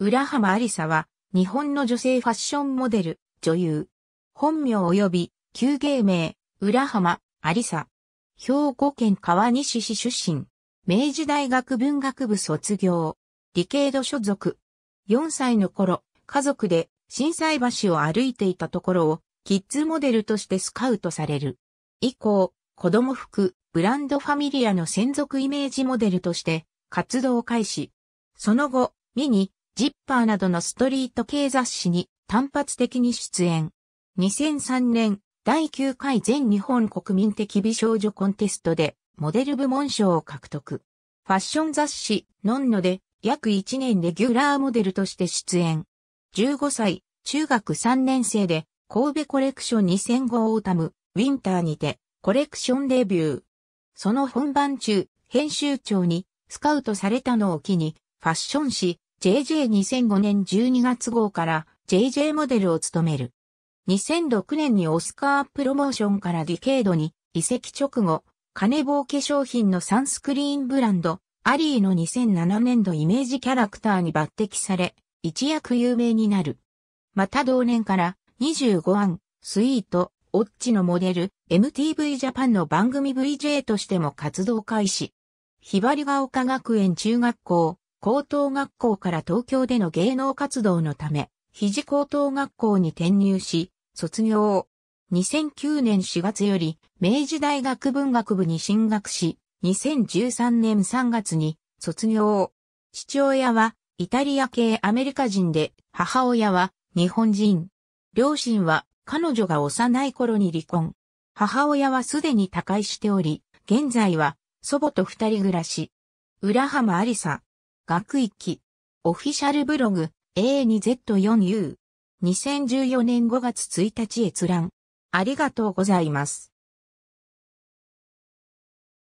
浦浜ありさは、日本の女性ファッションモデル、女優。本名及び、旧芸名、浦浜ありさ。兵庫県川西市出身。明治大学文学部卒業。理系度所属。4歳の頃、家族で震災橋を歩いていたところを、キッズモデルとしてスカウトされる。以降、子供服、ブランドファミリアの専属イメージモデルとして活動開始。その後、ミニ、ジッパーなどのストリート系雑誌に単発的に出演。2003年、第9回全日本国民的美少女コンテストで、モデル部門賞を獲得。ファッション雑誌、ノンノで、約1年レギュラーモデルとして出演。15歳、中学3年生で、神戸コレクション2005オータム、ウィンターにて、コレクションデビュー。その本番中、編集長に、スカウトされたのを機に、ファッション誌、JJ2005 年12月号から JJ モデルを務める。2006年にオスカープロモーションからディケードに移籍直後、金棒化粧品のサンスクリーンブランド、アリーの2007年度イメージキャラクターに抜擢され、一躍有名になる。また同年から25案、スイート、オッチのモデル、MTV ジャパンの番組 VJ としても活動開始。ひばりが丘学園中学校、高等学校から東京での芸能活動のため、肘高等学校に転入し、卒業。2009年4月より、明治大学文学部に進学し、2013年3月に、卒業。父親は、イタリア系アメリカ人で、母親は、日本人。両親は、彼女が幼い頃に離婚。母親はすでに他界しており、現在は、祖母と二人暮らし。浦浜ありさ。学域。オフィシャルブログ A2Z4U。2014年5月1日閲覧。ありがとうございます。